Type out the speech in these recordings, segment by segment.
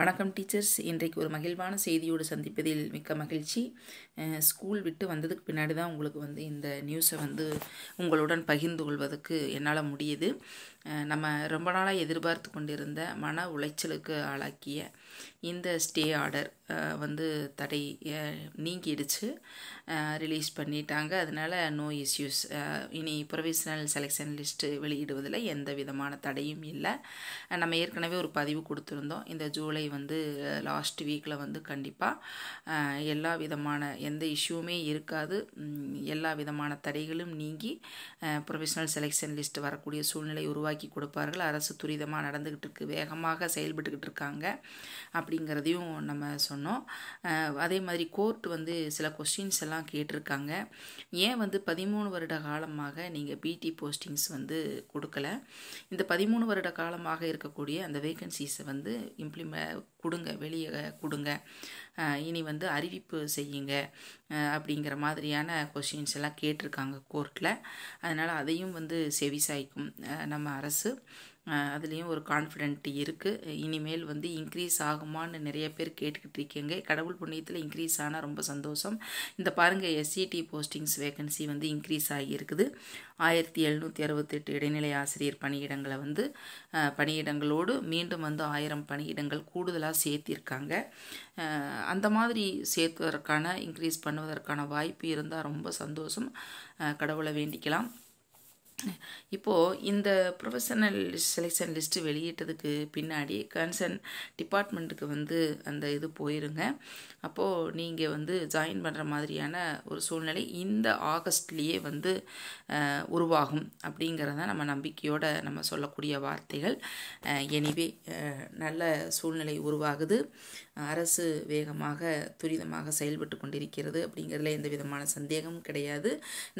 வணக்கம் டீச்சர்ஸ் இன்றைக்கு ஒரு மகிழ்வான செய்தியோடு சந்திப்பதில் மிக்க மகிழ்ச்சி ஸ்கூல் விட்டு வந்ததுக்கு பின்னாடி தான் உங்களுக்கு வந்து இந்த நியூஸை வந்து உங்களுடன் பகிர்ந்து கொள்வதற்கு என்னால் முடியுது நம்ம ரொம்ப நாளாக எதிர்பார்த்து கொண்டிருந்த மன உளைச்சலுக்கு ஆளாக்கிய இந்த ஸ்டே ஆர்டர் வந்து தடை நீங்கிடுச்சு ரிலீஸ் பண்ணிட்டாங்க அதனால் நோ இஷ்யூஸ் இனி ப்ரொவிஷனல் செலெக்ஷன் லிஸ்ட்டு வெளியிடுவதில் எந்த விதமான தடையும் இல்லை நம்ம ஏற்கனவே ஒரு பதிவு கொடுத்துருந்தோம் இந்த ஜூலை வந்து லாஸ்ட் வீக்கில் வந்து கண்டிப்பாக எல்லா விதமான எந்த இஷ்யூமே இருக்காது எல்லா விதமான தடைகளும் நீங்கி ப்ரொஃபஷனல் செலெக்ஷன் லிஸ்ட் வரக்கூடிய சூழ்நிலை உருவாக்கி கொடுப்பார்கள் அரசு துரிதமாக நடந்துக்கிட்டு இருக்கு வேகமாக செயல்பட்டுக்கிட்டு இருக்காங்க அப்படிங்கிறதையும் நம்ம சொன்னோம் சொன்னோம் அதே மாதிரி கோர்ட் வந்து சில கொஸ்டின்ஸ் எல்லாம் கேட்டிருக்காங்க ஏன் வந்து பதிமூணு வருட காலமாக நீங்கள் பிடி போஸ்டிங்ஸ் வந்து கொடுக்கல இந்த பதிமூணு வருட காலமாக இருக்கக்கூடிய அந்த வேகன்சிஸை வந்து இம்ப்ளிமெ கொடுங்க வெளியே கொடுங்க இனி வந்து அறிவிப்பு செய்யுங்க அப்படிங்கிற மாதிரியான கொஷின்ஸ் எல்லாம் கேட்டிருக்காங்க கோர்ட்டில் அதனால் அதையும் வந்து செவிசாய்க்கும் நம்ம அரசு அதுலேயும் ஒரு கான்ஃபிடென்ட் இருக்குது இனிமேல் வந்து இன்க்ரீஸ் ஆகுமான்னு நிறைய பேர் கேட்டுக்கிட்டு இருக்கீங்க கடவுள் புண்ணியத்தில் இன்க்ரீஸ் ஆனால் ரொம்ப சந்தோஷம் இந்த பாருங்கள் எஸ்சிடி போஸ்டிங்ஸ் வேகன்சி வந்து இன்க்ரீஸ் ஆகியிருக்குது ஆயிரத்தி எழுநூற்றி அறுபத்தெட்டு இடைநிலை ஆசிரியர் பணியிடங்களை வந்து பணியிடங்களோடு மீண்டும் வந்து ஆயிரம் பணியிடங்கள் கூடுதலாக சேர்த்திருக்காங்க அந்த மாதிரி சேர்த்துவதற்கான இன்க்ரீஸ் பண்ணுவதற்கான வாய்ப்பு இருந்தால் ரொம்ப சந்தோஷம் கடவுளை வேண்டிக்கலாம் இப்போது இந்த ப்ரொஃபஷனல் செலெக்ஷன் லிஸ்ட்டு வெளியிட்டதுக்கு பின்னாடி கன்சர்ன் டிபார்ட்மெண்ட்டுக்கு வந்து அந்த இது போயிருங்க அப்போது நீங்கள் வந்து ஜாயின் பண்ணுற மாதிரியான ஒரு சூழ்நிலை இந்த ஆகஸ்ட்லேயே வந்து உருவாகும் அப்படிங்கிறத நம்ம நம்பிக்கையோடு நம்ம சொல்லக்கூடிய வார்த்தைகள் எனிவே நல்ல சூழ்நிலை உருவாகுது அரசு வேகமாக துரிதமாக செயல்பட்டு கொண்டிருக்கிறது அப்படிங்கிறதுல எந்த விதமான சந்தேகமும் கிடையாது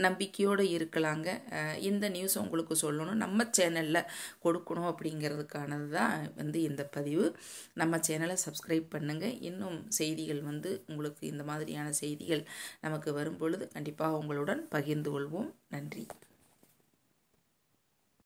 நம்பிக்கையோடு இருக்கலாங்க இந்த நியூஸ் உங்களுக்கு சொல்லணும் நம்ம சேனலில் கொடுக்கணும் அப்படிங்கிறதுக்கானது தான் வந்து இந்த பதிவு நம்ம சேனலை சப்ஸ்கிரைப் பண்ணுங்கள் இன்னும் செய்திகள் வந்து உங்களுக்கு இந்த மாதிரியான செய்திகள் நமக்கு வரும் பொழுது கண்டிப்பாக உங்களுடன் பகிர்ந்து கொள்வோம் நன்றி